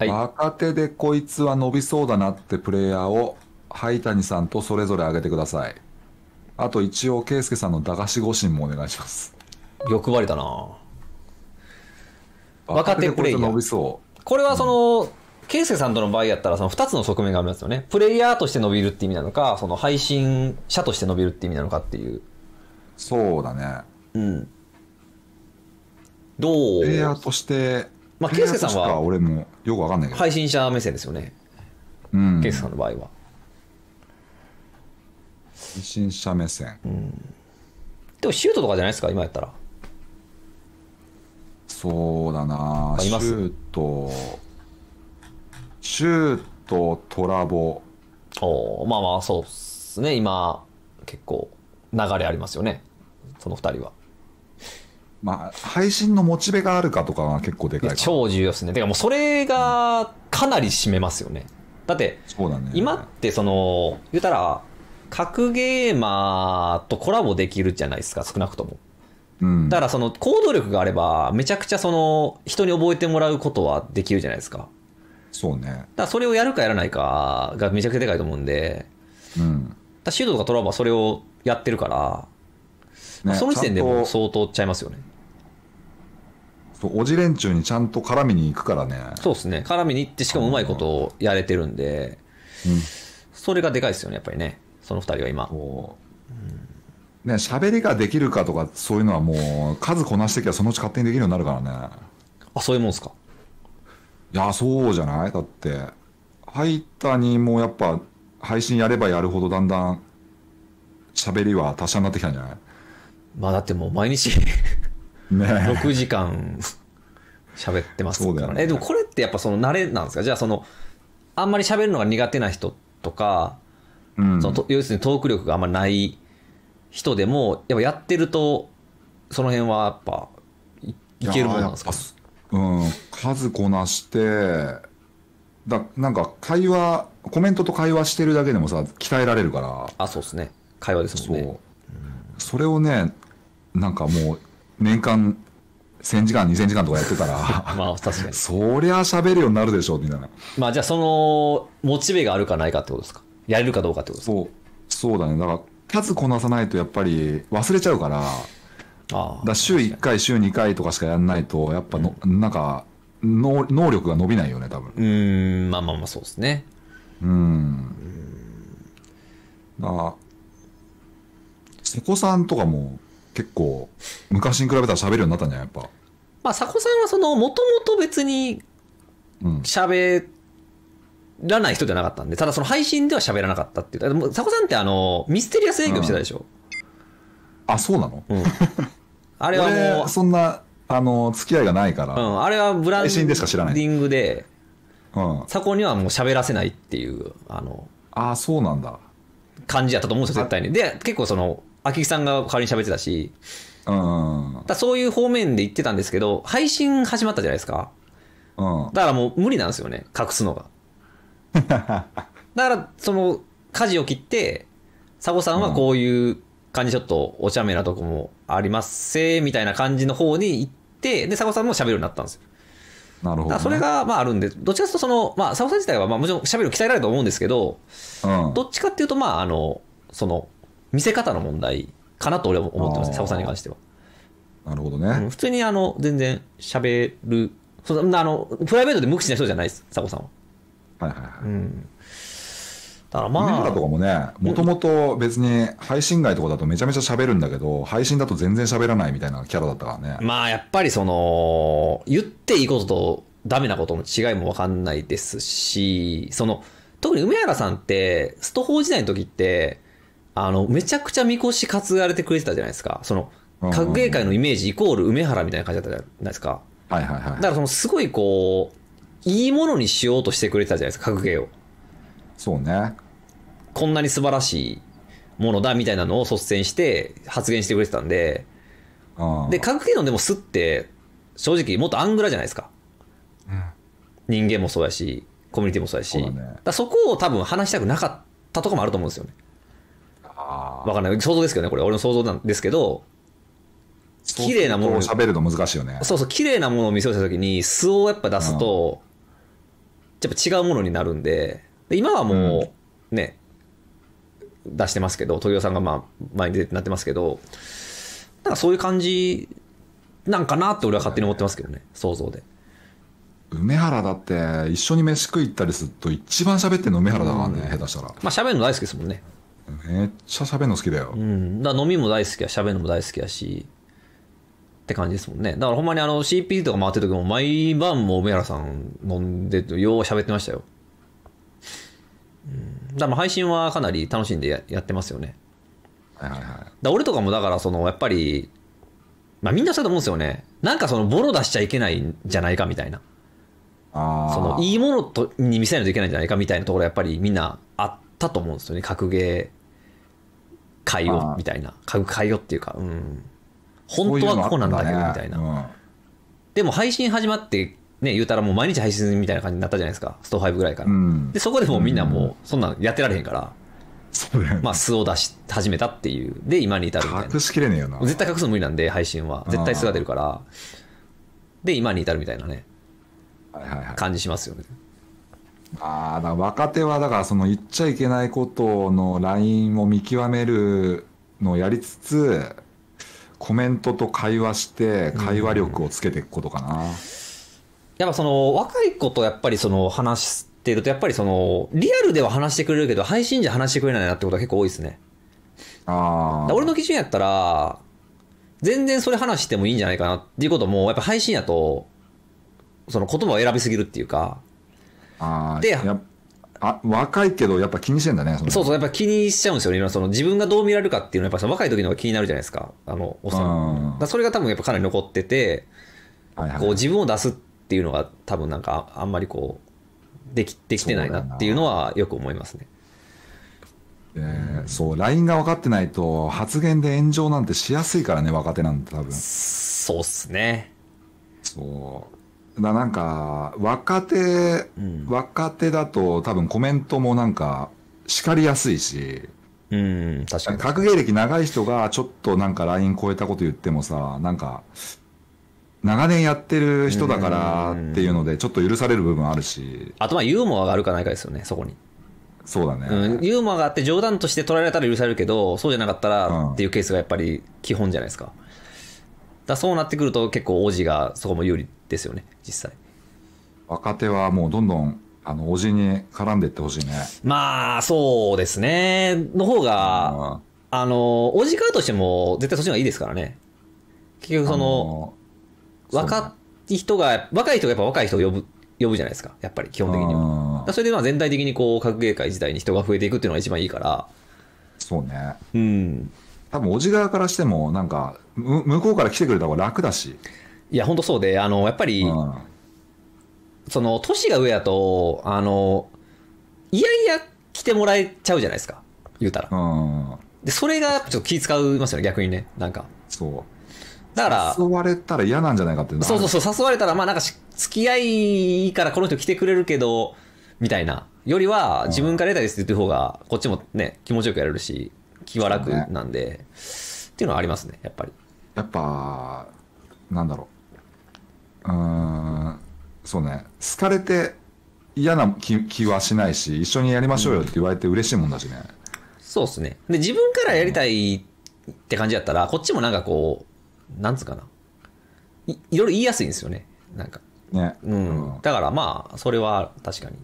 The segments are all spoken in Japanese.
はい、若手でこいつは伸びそうだなってプレイヤーを灰谷さんとそれぞれ挙げてくださいあと一応圭介さんの駄菓子護身もお願いします欲張りだな若手プレイヤーこれはその、うん、圭介さんとの場合やったらその2つの側面がありますよねプレイヤーとして伸びるって意味なのかその配信者として伸びるって意味なのかっていうそうだねうんどうプレイヤーとしてまあ、圭介さんは俺もよくわかんないけど配信者目線ですよね圭介さんの場合は配信者目線、うん、でもシュートとかじゃないですか今やったらそうだなシュートシュートトラボおまあまあそうっすね今結構流れありますよねその2人はまあ、配信のモチベがあるかとかは結構でかい超重要ですね。てかもうそれがかなり占めますよね。だって、そうだね、今ってその、言ったら、格ゲーマーとコラボできるじゃないですか、少なくとも。うん、だからその行動力があれば、めちゃくちゃその人に覚えてもらうことはできるじゃないですか。そうね。だからそれをやるかやらないかがめちゃくちゃでかいと思うんで、うん。だシュートとかトラボはそれをやってるから、ね、まあ、その時点でも相当ちゃいますよね。おじ連中にちゃんと絡みに行くからね。そうですね。絡みに行って、しかもうまいことをやれてるんで、うん、それがでかいですよね、やっぱりね。その二人は今。ね、喋りができるかとか、そういうのはもう、数こなしてきゃそのうち勝手にできるようになるからね。あ、そういうもんすかいや、そうじゃないだって、入ったにもやっぱ、配信やればやるほどだんだん、喋りは達者になってきたんじゃないまあだってもう毎日ね6時間喋ってますからねねえでもこれってやっぱその慣れなんですかじゃあそのあんまり喋るのが苦手な人とか、うん、そのと要するにトーク力があんまりない人でもやっぱやってるとその辺はやっぱいけるものなんですかうん数こなしてだなんか会話コメントと会話してるだけでもさ鍛えられるからあそうですね会話ですもんねそうそれをねなんかもう年間1000時間、2000時間とかやってたら、まあ確かに。そりゃ喋るようになるでしょ、みたいな。まあじゃあその、モチベがあるかないかってことですか。やれるかどうかってことですか。そう。そうだね。だから、数こなさないとやっぱり忘れちゃうから、あだ週1回、週2回とかしかやらないと、やっぱの、うん、なんか能、能力が伸びないよね、多分。うん、まあまあまあそうですね。うん。だから、瀬古さんとかも、結構、昔に比べたら喋るようになったんじゃないやっぱ。まあ、佐古さんはその、もともと別に、喋らない人じゃなかったんで、ただその配信では喋らなかったっていう。佐古さんってあの、ミステリアス営業してたでしょ、うん、あ、そうなの、うん、あれはもう。そんな、あの、付き合いがないから。うん、あれはブランディングで、うん。佐古にはもう喋らせないっていう、あの。ああ、そうなんだ。感じやったと思うんですよ、絶対に。で、結構その、秋木さんが代わりに喋ってたし、うん、だそういう方面で言ってたんですけど、配信始まったじゃないですか。うん、だからもう無理なんですよね、隠すのが。だから、その、舵を切って、佐ボさんはこういう感じ、ちょっとお茶目なとこもありますせ、みたいな感じの方に行って、で、佐護さんも喋るようになったんですよ。なるほど、ね。それが、まああるんで、どっちかというと、その、まあ、佐護さん自体は、まあもちろん喋る鍛えられると思うんですけど、うんどっちかっていうと、まあ、あの、その、見せ方の問題かなと俺は思ってますね、サさんに関しては。なるほどね。普通にあの全然しゃべる、そあのプライベートで無口な人じゃないです、サボさんは。はいはいはい。うんだからまあ。梅原とかもね、もともと別に配信外とかだとめちゃめちゃ喋るんだけど、配信だと全然喋らないみたいなキャラだったからね。まあやっぱりその、言っていいこととダメなことの違いもわかんないですし、その、特に梅原さんって、スト法時代の時って、あの、めちゃくちゃみこし担がれてくれてたじゃないですか。その、格芸界のイメージイコール梅原みたいな感じだったじゃないですか。はいはいはい。だからそのすごいこう、いいものにしようとしてくれてたじゃないですか、格芸を。そうね。こんなに素晴らしいものだみたいなのを率先して発言してくれてたんで、で、格芸のでもすって、正直もっとアングラじゃないですか。人間もそうやし、コミュニティもそうやし、そ、ね,、そこを多分話したくなかったとかもあると思うんですよね。わかんない。想像ですけどね、これ。俺の想像なんですけど、綺麗なものを喋るの難しいよね。そうそう、綺麗なものを見せようとした時に、素をやっぱ出すと、うん、やっぱ違うものになるんで、で今はもうね、うん、出してますけど、豊さんがまあ前に出てなってますけど、なんかそういう感じなんかなって俺は勝手に思ってますけどね、想像で。梅原だって一緒に飯食い行ったりすると一番喋ってんの梅原だからね、うん、下手したら。まあ喋るの大好きですもんね。めっちゃ喋るの好きだよ、うん、だ飲みも大好きや喋るのも大好きやしって感じですもんねだからほんまにあの CP とか回ってる時も毎晩も梅原さん飲んでよう喋ってましたよ、うん、だから配信はかなり楽しんでやってますよねはいはいはいだ俺とかもだからそのやっぱりまあみんなそうだと思うんですよねなんかそのボロ出しちゃいけないんじゃないかみたいなあそのいいものとに見せないといけないんじゃないかみたいなところやっぱりみんなあったと思うんですよね格ゲー変えようみたいな変えようっていうか、うん、本当はこうなんだけどみたいな、でも配信始まってね言うたらもう毎日配信みたいな感じになったじゃないですかスト5ぐらいから、でそこでもうみんなもうそんなんやってられへんから、まあ素を出し始めたっていうで今に至るみたいな隠しきれねえよな絶対隠すの無理なんで配信は絶対素が出るからで今に至るみたいなね、感じしますよねああ、だ若手は、だからその言っちゃいけないことのラインを見極めるのをやりつつ、コメントと会話して、会話力をつけていくことかな。やっぱその、若い子とやっぱりその話してると、やっぱりその、リアルでは話してくれるけど、配信じゃ話してくれないなってことは結構多いですね。ああ。俺の基準やったら、全然それ話してもいいんじゃないかなっていうことも、やっぱ配信やと、その言葉を選びすぎるっていうか、であ若いけど、やっぱ気にしてんだね、そうそう、やっぱ気にしちゃうんですよね、今その自分がどう見られるかっていうのは、やっぱその若い時の方が気になるじゃないですか、あのおさだそれが多分やっぱかなり残ってて、はいはい、こう自分を出すっていうのが、多分なんか、あんまりこうでき、できてないなっていうのは、よく思いますね。えー、そう、LINE が分かってないと、発言で炎上なんてしやすいからね、若手なんて、多分そうっすね。そうだなんか、若手、うん、若手だと多分コメントもなんか、叱りやすいし、うん、確かに。格芸歴長い人がちょっとなんか LINE 超えたこと言ってもさ、なんか、長年やってる人だからっていうので、ちょっと許される部分あるし。あとまあユーモアがあるかないかですよね、そこに。そうだね、うん、ユーモアがあって冗談として捉えられたら許されるけど、そうじゃなかったらっていうケースがやっぱり基本じゃないですか。うんだそうなってくると結構王子がそこも有利ですよね実際若手はもうどんどんあのおじに絡んでいってほしいねまあそうですねの方が、あのおじからとしても絶対そっちの方がいいですからね結局その、の若い人が若い人がやっぱ若い人を呼ぶ呼ぶじゃないですかやっぱり基本的にはそれでまあ全体的にこう格芸会界自体に人が増えていくっていうのが一番いいからそうねうん多分、おじ側からしても、なんか、向こうから来てくれた方が楽だし。いや、本当そうで、あの、やっぱり、うん、その、年が上やと、あの、いやいや来てもらえちゃうじゃないですか。言うたら。うん。で、それが、ちょっと気使いますよね、逆にね。なんか。そう。だから。誘われたら嫌なんじゃないかってそうそうそう、誘われたら、まあなんか付き合いからこの人来てくれるけど、みたいな。よりは、自分から出たりすってる方が、こっちもね、気持ちよくやれるし。気は楽なんで、ね、っていうのはありますね、やっぱり。やっぱ、なんだろう。うん、そうね、好かれて嫌な気気はしないし、一緒にやりましょうよって言われて嬉しいもんだしね。うん、そうっすね。で、自分からやりたいって感じだったら、こっちもなんかこう、なんつうかな。いいろいろ言いやすいんですよね。なんか。ね。うん。うん、だからまあ、それは確かに。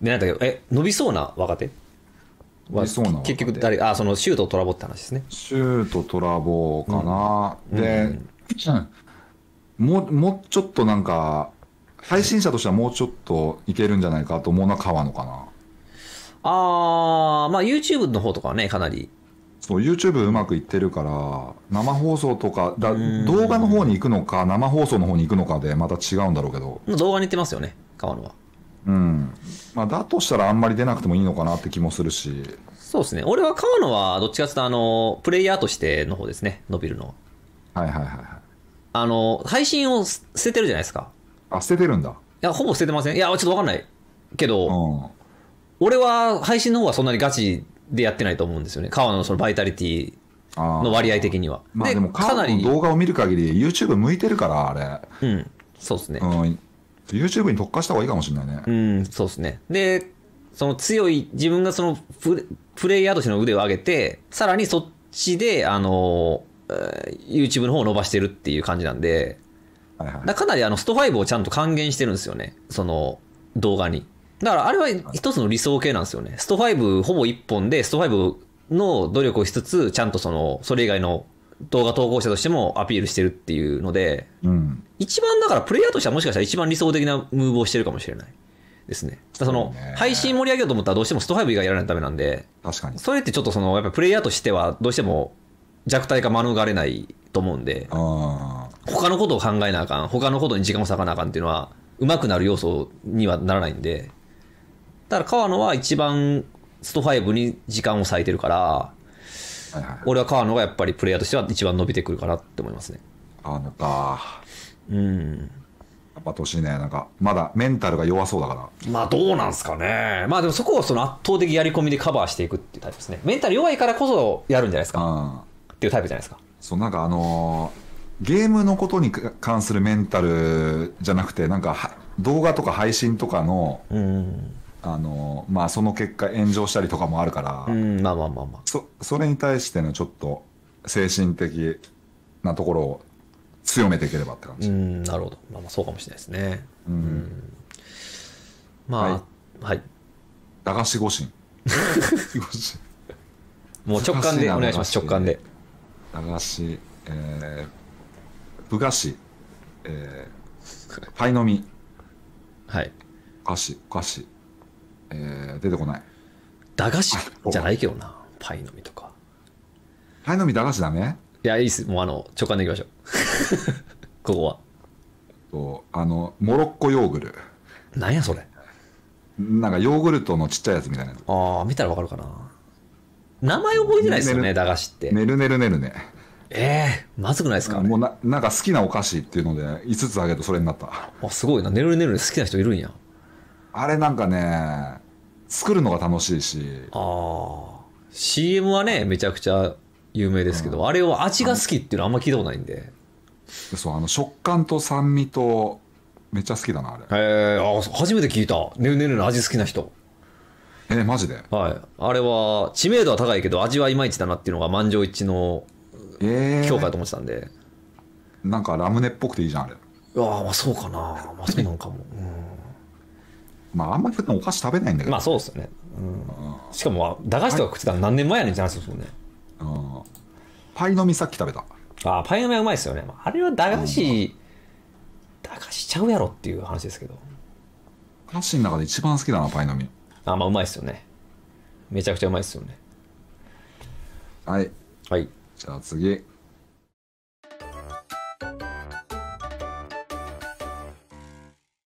で、なんだけど、え、伸びそうな若手はそうな結局誰あそのシュートトラボって話ですねシュートトラボかな、うん、で、うんうん、ももうちょっとなんか配信者としてはもうちょっといけるんじゃないかと思うのは川野かなあーまあ YouTube の方とかはねかなり YouTube うまくいってるから生放送とかだ動画の方に行くのか生放送の方に行くのかでまた違うんだろうけど動画に行ってますよね川野はうんまあ、だとしたらあんまり出なくてもいいのかなって気もするし。そうですね。俺は川野はどっちかというと、あの、プレイヤーとしての方ですね、伸びるのは。はいはいはいはい。あの、配信を捨ててるじゃないですか。あ、捨ててるんだ。いや、ほぼ捨ててません。いや、ちょっとわかんない。けど、うん、俺は配信の方はそんなにガチでやってないと思うんですよね。川野のそのバイタリティの割合的には。まあでも、川野の動画を見る限り、YouTube 向いてるから、あれ。うん。そうですね。うん。YouTube に特化した方がいいかもしれないね。うん、そうですね。で、その強い、自分がそのプレイヤーとしての腕を上げて、さらにそっちで、あの、YouTube の方を伸ばしてるっていう感じなんで、はいはい、かなりあのスト5をちゃんと還元してるんですよね。その動画に。だからあれは一つの理想形なんですよね。スト5ほぼ一本で、スト5の努力をしつつ、ちゃんとその、それ以外の動画投稿者としてもアピールしてるっていうので、うん、一番だからプレイヤーとしてはもしかしたら一番理想的なムーブをしてるかもしれないですね。その、配信盛り上げようと思ったらどうしてもスト5以外やらないとダメなんで、確かに。それってちょっとその、やっぱプレイヤーとしてはどうしても弱体化免れないと思うんで、他のことを考えなあかん、他のことに時間を割かなあかんっていうのは、うまくなる要素にはならないんで、だから川野は一番スト5に時間を割いてるから、はいはい、俺は河野がやっぱりプレイヤーとしては一番伸びてくるかなって思いますね。河野か。うん。やっぱ年ね、なんか、まだメンタルが弱そうだから。まあ、どうなんすかね。まあ、でもそこをその圧倒的やり込みでカバーしていくっていうタイプですね。メンタル弱いからこそやるんじゃないですか。うん、っていうタイプじゃないですか。そう、なんかあのー、ゲームのことに関するメンタルじゃなくて、なんか、動画とか配信とかの、うんあのまあその結果炎上したりとかもあるから、うん、まあまあまあまあ。そそれに対してのちょっと精神的なところを強めていければって感うじ、ん、なるほど。まあまあ、そうかもしれないですね。うんうん。まあ、はい。駄菓子護身駄菓子もう直感でお願いします、直感で。駄菓子えー、部菓子えー、パイ飲みはい。お菓子お菓子えー、出てこない。駄菓子じゃないけどな。パイの実とか。パイの実駄菓子ダメいや、いいっす。もうあの、直感でいきましょう。ここは。と、あの、モロッコヨーグル。なんやそれ。なんかヨーグルトのちっちゃいやつみたいな。ああ、見たらわかるかな。名前覚えてないですよね、駄菓子って。ねるねるねるね。ええー、まずくないですかもうな、なんか好きなお菓子っていうので、5つあげるとそれになった。あ、すごいな。ねるねる好きな人いるんや。あれなんかね、作るのが楽しいし。ああ。CM はね、めちゃくちゃ有名ですけど、うん、あれを味が好きっていうのはあんま聞いたことないんで。そう、あの、食感と酸味と、めっちゃ好きだな、あれ。ええー、あ、初めて聞いた。ねるねるの味好きな人。えー、マジではい。あれは、知名度は高いけど、味はいまいちだなっていうのが満場一致のええ。評価だと思ってたんで。えー、なんかラムネっぽくていいじゃん、あれ。ああ、そうかな。まあ、そうなんかも。うんまあ、あんまり普段お菓子食べないんだけど、まあそうっすよね、うん、しかも駄菓子とか食ってたら何年前やねんって話ですもんね、うん、パイの実さっき食べたああパイの実はうまいっすよねあれは駄菓子、うん、駄菓子ちゃうやろっていう話ですけど菓子の中で一番好きだなパイの実ああまあうまいっすよねめちゃくちゃうまいっすよねはいはいじゃあ次